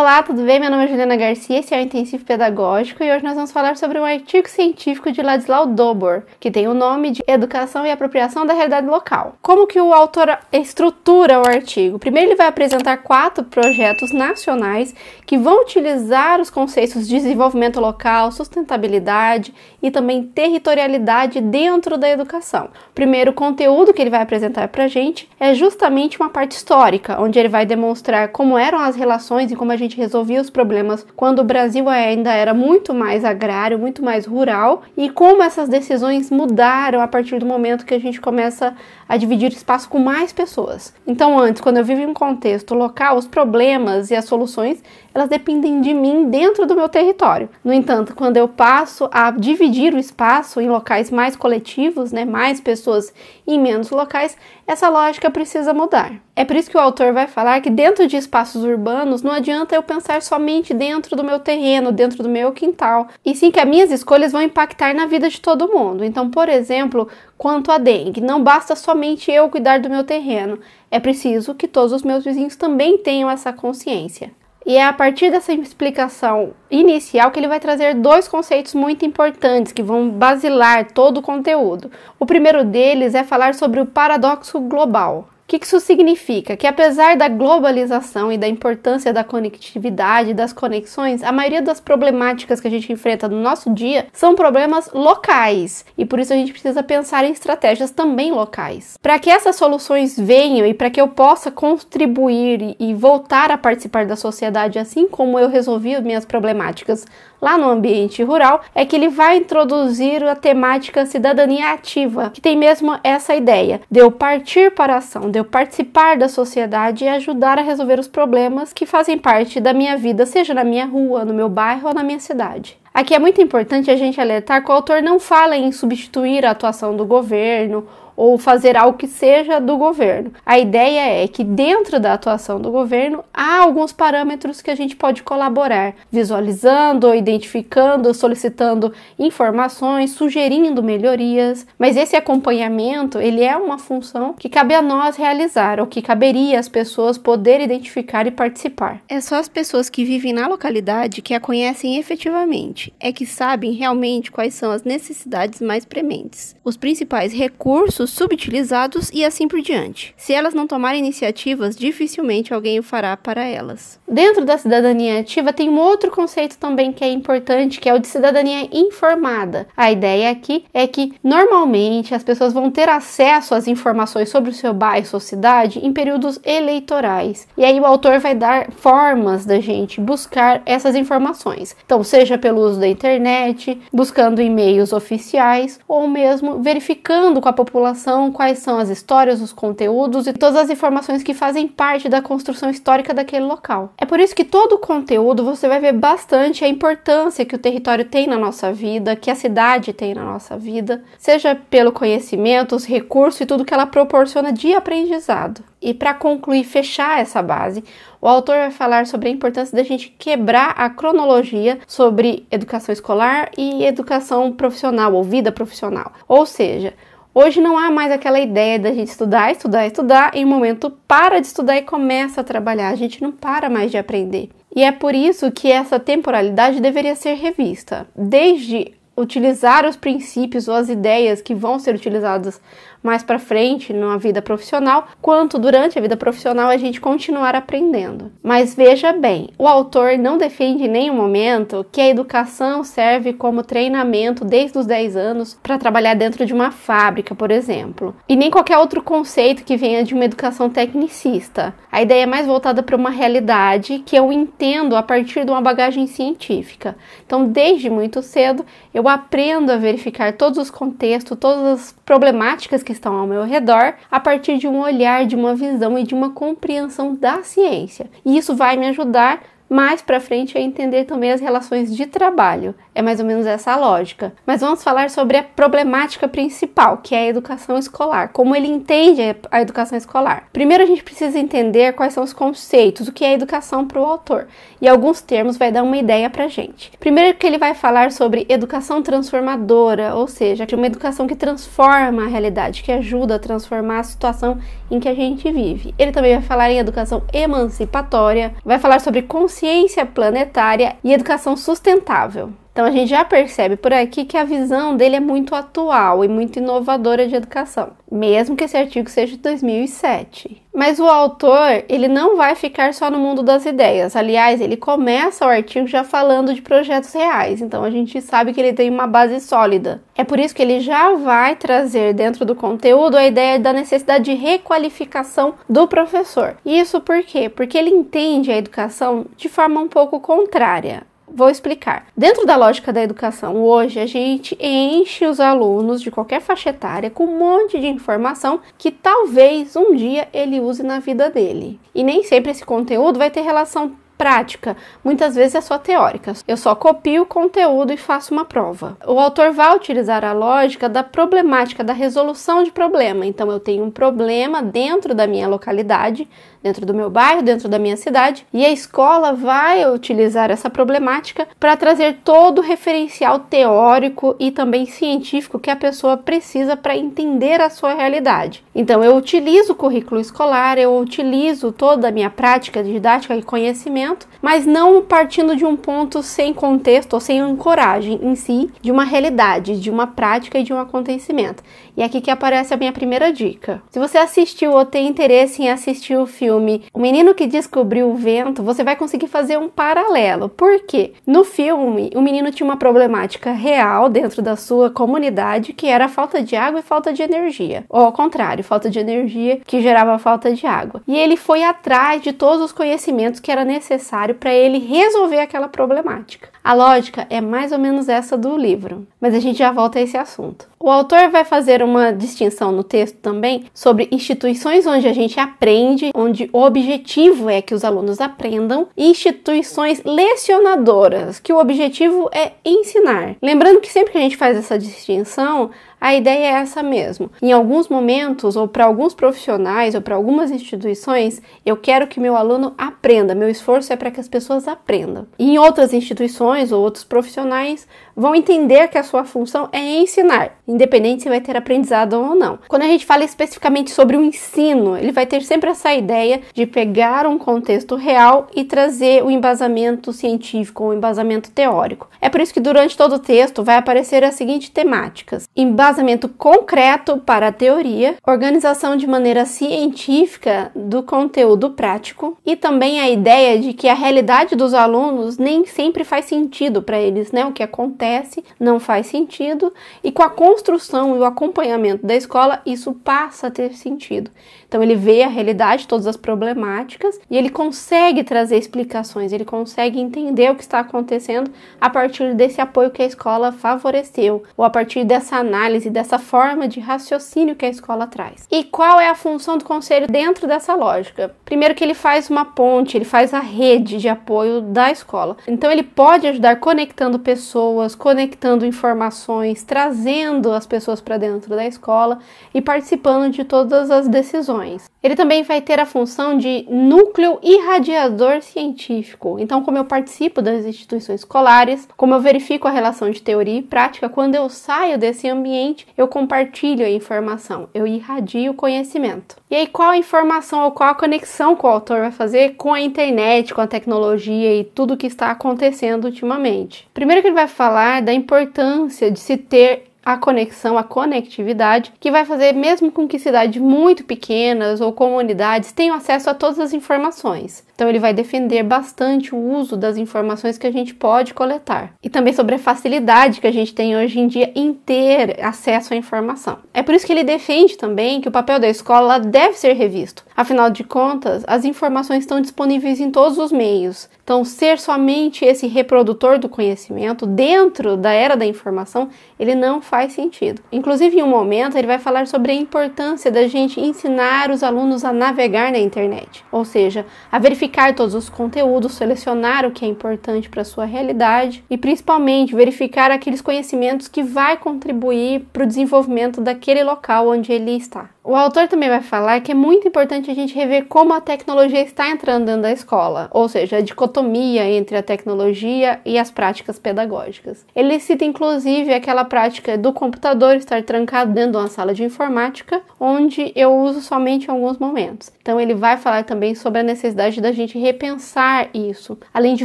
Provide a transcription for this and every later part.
Olá, tudo bem? Meu nome é Juliana Garcia, esse é o Intensivo Pedagógico e hoje nós vamos falar sobre um artigo científico de Ladislau Dobor, que tem o nome de Educação e Apropriação da Realidade Local. Como que o autor estrutura o artigo? Primeiro ele vai apresentar quatro projetos nacionais que vão utilizar os conceitos de desenvolvimento local, sustentabilidade e também territorialidade dentro da educação. O primeiro conteúdo que ele vai apresentar pra gente é justamente uma parte histórica, onde ele vai demonstrar como eram as relações e como a gente gente resolvia os problemas quando o Brasil ainda era muito mais agrário, muito mais rural, e como essas decisões mudaram a partir do momento que a gente começa a dividir espaço com mais pessoas. Então, antes, quando eu vivo em um contexto local, os problemas e as soluções elas dependem de mim dentro do meu território. No entanto, quando eu passo a dividir o espaço em locais mais coletivos, né, mais pessoas em menos locais, essa lógica precisa mudar. É por isso que o autor vai falar que dentro de espaços urbanos não adianta eu pensar somente dentro do meu terreno, dentro do meu quintal, e sim que as minhas escolhas vão impactar na vida de todo mundo. Então, por exemplo, quanto à dengue, não basta somente eu cuidar do meu terreno, é preciso que todos os meus vizinhos também tenham essa consciência. E é a partir dessa explicação inicial que ele vai trazer dois conceitos muito importantes que vão basilar todo o conteúdo. O primeiro deles é falar sobre o paradoxo global, o que isso significa? Que apesar da globalização e da importância da conectividade, das conexões, a maioria das problemáticas que a gente enfrenta no nosso dia são problemas locais e por isso a gente precisa pensar em estratégias também locais. Para que essas soluções venham e para que eu possa contribuir e voltar a participar da sociedade assim como eu resolvi minhas problemáticas lá no ambiente rural, é que ele vai introduzir a temática cidadania ativa, que tem mesmo essa ideia de eu partir para a ação, de eu participar da sociedade e ajudar a resolver os problemas que fazem parte da minha vida, seja na minha rua, no meu bairro ou na minha cidade. Aqui é muito importante a gente alertar que o autor não fala em substituir a atuação do governo ou fazer algo que seja do governo. A ideia é que dentro da atuação do governo há alguns parâmetros que a gente pode colaborar, visualizando, identificando, solicitando informações, sugerindo melhorias, mas esse acompanhamento, ele é uma função que cabe a nós realizar, ou que caberia às pessoas poder identificar e participar. É só as pessoas que vivem na localidade que a conhecem efetivamente, é que sabem realmente quais são as necessidades mais prementes. Os principais recursos recursos subutilizados e assim por diante. Se elas não tomarem iniciativas, dificilmente alguém o fará para elas. Dentro da cidadania ativa tem um outro conceito também que é importante, que é o de cidadania informada. A ideia aqui é que normalmente as pessoas vão ter acesso às informações sobre o seu bairro, sua cidade, em períodos eleitorais. E aí o autor vai dar formas da gente buscar essas informações. Então, seja pelo uso da internet, buscando e-mails oficiais ou mesmo verificando com a população relação, quais são as histórias, os conteúdos e todas as informações que fazem parte da construção histórica daquele local. É por isso que todo o conteúdo você vai ver bastante a importância que o território tem na nossa vida, que a cidade tem na nossa vida, seja pelo conhecimento, os recursos e tudo que ela proporciona de aprendizado. E para concluir, fechar essa base, o autor vai falar sobre a importância da gente quebrar a cronologia sobre educação escolar e educação profissional ou vida profissional. Ou seja, Hoje não há mais aquela ideia da gente estudar, estudar, estudar, e em um momento para de estudar e começa a trabalhar. A gente não para mais de aprender. E é por isso que essa temporalidade deveria ser revista. Desde utilizar os princípios ou as ideias que vão ser utilizadas mais para frente numa vida profissional, quanto durante a vida profissional a gente continuar aprendendo. Mas veja bem, o autor não defende em nenhum momento que a educação serve como treinamento desde os 10 anos para trabalhar dentro de uma fábrica, por exemplo, e nem qualquer outro conceito que venha de uma educação tecnicista. A ideia é mais voltada para uma realidade que eu entendo a partir de uma bagagem científica. Então, desde muito cedo, eu aprendo a verificar todos os contextos, todas as problemáticas que que estão ao meu redor a partir de um olhar, de uma visão e de uma compreensão da ciência. E isso vai me ajudar mais para frente é entender também as relações de trabalho. É mais ou menos essa a lógica. Mas vamos falar sobre a problemática principal, que é a educação escolar. Como ele entende a educação escolar? Primeiro a gente precisa entender quais são os conceitos, o que é educação para o autor. E alguns termos vai dar uma ideia pra gente. Primeiro que ele vai falar sobre educação transformadora, ou seja, é uma educação que transforma a realidade, que ajuda a transformar a situação em que a gente vive. Ele também vai falar em educação emancipatória, vai falar sobre consciência ciência planetária e educação sustentável. Então a gente já percebe por aqui que a visão dele é muito atual e muito inovadora de educação, mesmo que esse artigo seja de 2007. Mas o autor, ele não vai ficar só no mundo das ideias. Aliás, ele começa o artigo já falando de projetos reais, então a gente sabe que ele tem uma base sólida. É por isso que ele já vai trazer dentro do conteúdo a ideia da necessidade de requalificação do professor. Isso por quê? Porque ele entende a educação de forma um pouco contrária. Vou explicar. Dentro da lógica da educação, hoje a gente enche os alunos de qualquer faixa etária com um monte de informação que talvez um dia ele use na vida dele. E nem sempre esse conteúdo vai ter relação prática, muitas vezes é só teórica. Eu só copio o conteúdo e faço uma prova. O autor vai utilizar a lógica da problemática, da resolução de problema. Então, eu tenho um problema dentro da minha localidade, dentro do meu bairro, dentro da minha cidade, e a escola vai utilizar essa problemática para trazer todo o referencial teórico e também científico que a pessoa precisa para entender a sua realidade. Então, eu utilizo o currículo escolar, eu utilizo toda a minha prática didática e conhecimento, mas não partindo de um ponto sem contexto ou sem ancoragem em si de uma realidade, de uma prática e de um acontecimento. E é aqui que aparece a minha primeira dica. Se você assistiu ou tem interesse em assistir o filme O Menino que Descobriu o Vento, você vai conseguir fazer um paralelo. Por quê? No filme, o menino tinha uma problemática real dentro da sua comunidade, que era a falta de água e falta de energia. Ou ao contrário, falta de energia que gerava falta de água. E ele foi atrás de todos os conhecimentos que era necessário para ele resolver aquela problemática. A lógica é mais ou menos essa do livro, mas a gente já volta a esse assunto. O autor vai fazer uma distinção no texto também sobre instituições onde a gente aprende, onde o objetivo é que os alunos aprendam, e instituições lecionadoras, que o objetivo é ensinar. Lembrando que sempre que a gente faz essa distinção, a ideia é essa mesmo. Em alguns momentos, ou para alguns profissionais, ou para algumas instituições, eu quero que meu aluno aprenda, meu esforço é para que as pessoas aprendam. em outras instituições ou outros profissionais, vão entender que a sua função é ensinar, independente se vai ter aprendizado ou não. Quando a gente fala especificamente sobre o ensino, ele vai ter sempre essa ideia de pegar um contexto real e trazer o embasamento científico, o embasamento teórico. É por isso que durante todo o texto vai aparecer as seguintes temáticas: embasamento concreto para a teoria, organização de maneira científica do conteúdo prático e também a ideia de que a realidade dos alunos nem sempre faz sentido para eles, né? O que acontece não faz sentido, e com a construção e o acompanhamento da escola, isso passa a ter sentido. Então ele vê a realidade, todas as problemáticas e ele consegue trazer explicações, ele consegue entender o que está acontecendo a partir desse apoio que a escola favoreceu ou a partir dessa análise, dessa forma de raciocínio que a escola traz. E qual é a função do conselho dentro dessa lógica? Primeiro que ele faz uma ponte, ele faz a rede de apoio da escola. Então ele pode ajudar conectando pessoas, conectando informações, trazendo as pessoas para dentro da escola e participando de todas as decisões informações. Ele também vai ter a função de núcleo irradiador científico. Então, como eu participo das instituições escolares, como eu verifico a relação de teoria e prática, quando eu saio desse ambiente, eu compartilho a informação, eu irradio o conhecimento. E aí, qual a informação ou qual a conexão que o autor vai fazer com a internet, com a tecnologia e tudo que está acontecendo ultimamente? Primeiro que ele vai falar da importância de se ter a conexão, a conectividade, que vai fazer mesmo com que cidades muito pequenas ou comunidades tenham acesso a todas as informações. Então ele vai defender bastante o uso das informações que a gente pode coletar e também sobre a facilidade que a gente tem hoje em dia em ter acesso à informação. É por isso que ele defende também que o papel da escola deve ser revisto. Afinal de contas, as informações estão disponíveis em todos os meios. Então, ser somente esse reprodutor do conhecimento dentro da era da informação, ele não faz sentido. Inclusive, em um momento, ele vai falar sobre a importância da gente ensinar os alunos a navegar na internet, ou seja, a verificar verificar todos os conteúdos, selecionar o que é importante para sua realidade e principalmente verificar aqueles conhecimentos que vai contribuir para o desenvolvimento daquele local onde ele está. O autor também vai falar que é muito importante a gente rever como a tecnologia está entrando dentro da escola, ou seja, a dicotomia entre a tecnologia e as práticas pedagógicas. Ele cita inclusive aquela prática do computador estar trancado dentro de uma sala de informática, onde eu uso somente em alguns momentos. Então ele vai falar também sobre a necessidade da gente repensar isso, além de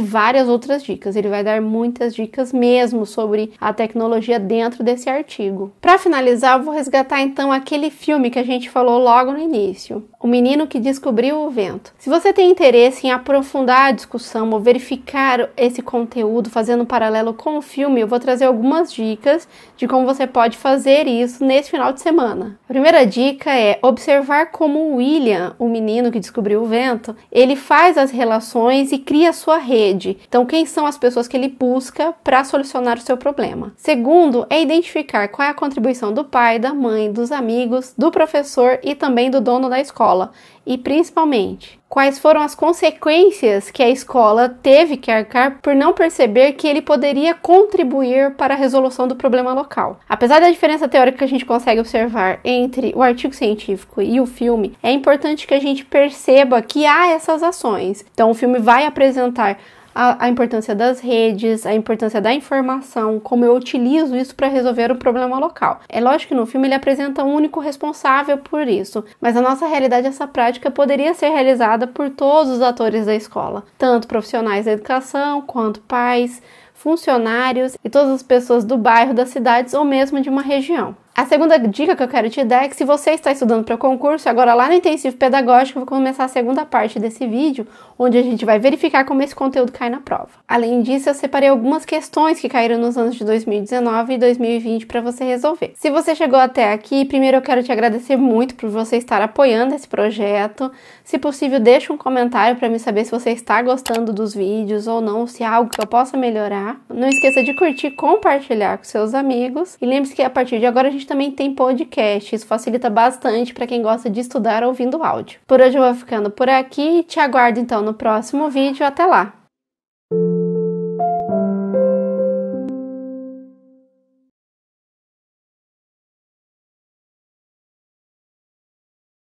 várias outras dicas. Ele vai dar muitas dicas mesmo sobre a tecnologia dentro desse artigo. Para finalizar, eu vou resgatar então aquele filme que a gente gente falou logo no início, O Menino que Descobriu o Vento. Se você tem interesse em aprofundar a discussão ou verificar esse conteúdo fazendo um paralelo com o filme, eu vou trazer algumas dicas de como você pode fazer isso nesse final de semana. A primeira dica é observar como William, o menino que descobriu o vento, ele faz as relações e cria sua rede. Então, quem são as pessoas que ele busca para solucionar o seu problema? Segundo, é identificar qual é a contribuição do pai, da mãe, dos amigos, do professor professor e também do dono da escola. E principalmente, quais foram as consequências que a escola teve que arcar por não perceber que ele poderia contribuir para a resolução do problema local. Apesar da diferença teórica que a gente consegue observar entre o artigo científico e o filme, é importante que a gente perceba que há essas ações. Então, o filme vai apresentar a, a importância das redes, a importância da informação, como eu utilizo isso para resolver o problema local. É lógico que no filme ele apresenta um único responsável por isso, mas na nossa realidade essa prática poderia ser realizada por todos os atores da escola, tanto profissionais da educação quanto pais, funcionários e todas as pessoas do bairro, das cidades ou mesmo de uma região. A segunda dica que eu quero te dar é que se você está estudando para o concurso, agora lá no Intensivo Pedagógico, eu vou começar a segunda parte desse vídeo, onde a gente vai verificar como esse conteúdo cai na prova. Além disso, eu separei algumas questões que caíram nos anos de 2019 e 2020 para você resolver. Se você chegou até aqui, primeiro eu quero te agradecer muito por você estar apoiando esse projeto. Se possível, deixa um comentário para me saber se você está gostando dos vídeos ou não, se há é algo que eu possa melhorar. Não esqueça de curtir, compartilhar com seus amigos. E lembre-se que a partir de agora a gente também tem podcast. Isso facilita bastante para quem gosta de estudar ouvindo áudio. Por hoje eu vou ficando por aqui. Te aguardo então no próximo vídeo. Até lá!